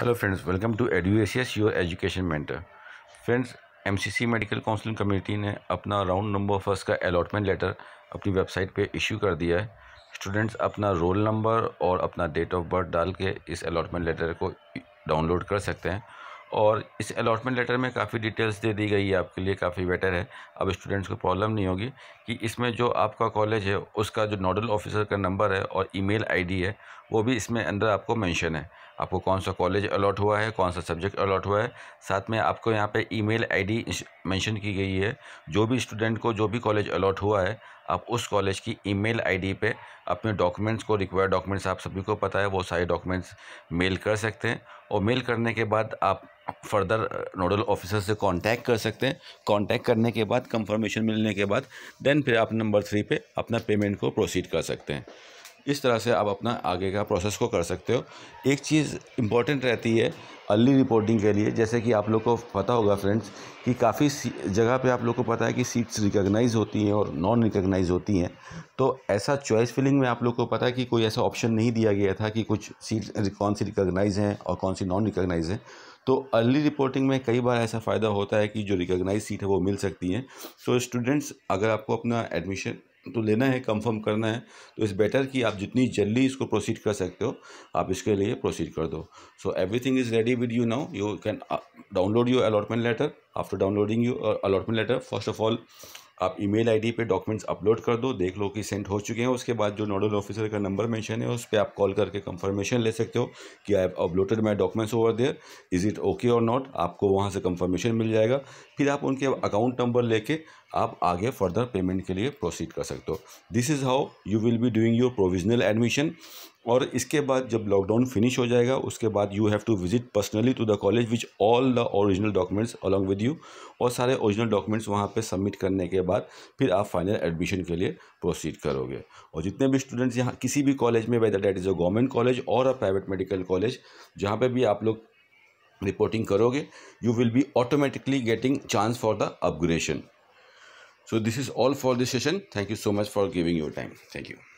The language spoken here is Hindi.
hello friends welcome to Edu your education mentor friends MCC medical counselling committee ने अपना राउंड नंबर फर्स्ट का अलॉटमेंट लेटर अपनी वेबसाइट पे इशू कर दिया है स्टूडेंट्स अपना रोल नंबर और अपना डेट ऑफ बर्थ डाल के इस अलॉटमेंट लेटर को डाउनलोड कर सकते हैं और इस अलॉटमेंट लेटर में काफ़ी डिटेल्स दे दी गई है आपके लिए काफ़ी बेटर है अब स्टूडेंट्स को प्रॉब्लम नहीं होगी कि इसमें जो आपका कॉलेज है उसका जो नोडल ऑफिसर का नंबर है और ईमेल आईडी है वो भी इसमें अंदर आपको मेंशन है आपको कौन सा कॉलेज अलॉट हुआ है कौन सा सब्जेक्ट अलॉट हुआ है साथ में आपको यहाँ पे ईमेल आईडी मेंशन की गई है जो भी स्टूडेंट को जो भी कॉलेज अलॉट हुआ है आप उस कॉलेज की ईमेल आईडी पे अपने डॉक्यूमेंट्स को रिक्वायर्ड डॉक्यूमेंट्स आप सभी को पता है वो सारे डॉक्यूमेंट्स मेल कर सकते हैं और मेल करने के बाद आप फर्दर नोडल ऑफिसर से कांटेक्ट कर सकते हैं कांटेक्ट करने के बाद कंफर्मेशन मिलने के बाद देन फिर आप नंबर थ्री पे अपना पेमेंट को प्रोसीड कर सकते हैं इस तरह से आप अपना आगे का प्रोसेस को कर सकते हो एक चीज़ इम्पॉर्टेंट रहती है अर्ली रिपोर्टिंग के लिए जैसे कि आप लोग को पता होगा फ्रेंड्स कि काफ़ी जगह पे आप लोग को पता है कि सीट्स रिकॉग्नाइज होती हैं और नॉन रिकॉग्नाइज होती हैं तो ऐसा चॉइस फिलिंग में आप लोग को पता है कि कोई ऐसा ऑप्शन नहीं दिया गया था कि कुछ सीट कौन सी रिकॉग्नाइज हैं और कौन सी नॉन रिकॉग्नाइज हैं तो अर्ली रिपोर्टिंग में कई बार ऐसा फ़ायदा होता है कि जो रिकॉग्नाइज सीट है वो मिल सकती हैं सो तो स्टूडेंट्स अगर आपको अपना एडमिशन तो लेना है कंफर्म करना है तो इस बेटर कि आप जितनी जल्दी इसको प्रोसीड कर सकते हो आप इसके लिए प्रोसीड कर दो so everything is ready with you now you can download your allotment letter after downloading you allotment letter first of all आप ईमेल आईडी पे डॉक्यूमेंट्स अपलोड कर दो देख लो कि सेंड हो चुके हैं उसके बाद जो नोडल ऑफिसर का नंबर मेंशन है उस पर आप कॉल करके कंफर्मेशन ले सकते हो कि I uploaded my documents over there is it okay और नॉट आपको वहाँ से कंफर्मेशन मिल जाएगा फिर आप उनके अकाउंट नंबर लेके आप आगे फर्दर पेमेंट के लिए प्रोसीड कर सकते हो this is how you will be doing your provisional admission और इसके बाद जब लॉकडाउन फिनिश हो जाएगा उसके बाद you have to visit personally to the college which all the original documents along with you और सारे ओरिजिनल डॉक्यूमेंट्स वहाँ पे सबमिट करने के बाद फिर आप फाइनल एडमिशन के लिए प्रोसीड करोगे और जितने भी स्टूडेंट्स यहाँ किसी भी कॉलेज में whether that is a government college और अ प्राइवेट मेडिकल कॉलेज जहाँ पर भी आप लोग रिपोर्टिंग करोगे you will be automatically getting chance for the upgradation so this is all for this session thank you so much for giving your time thank you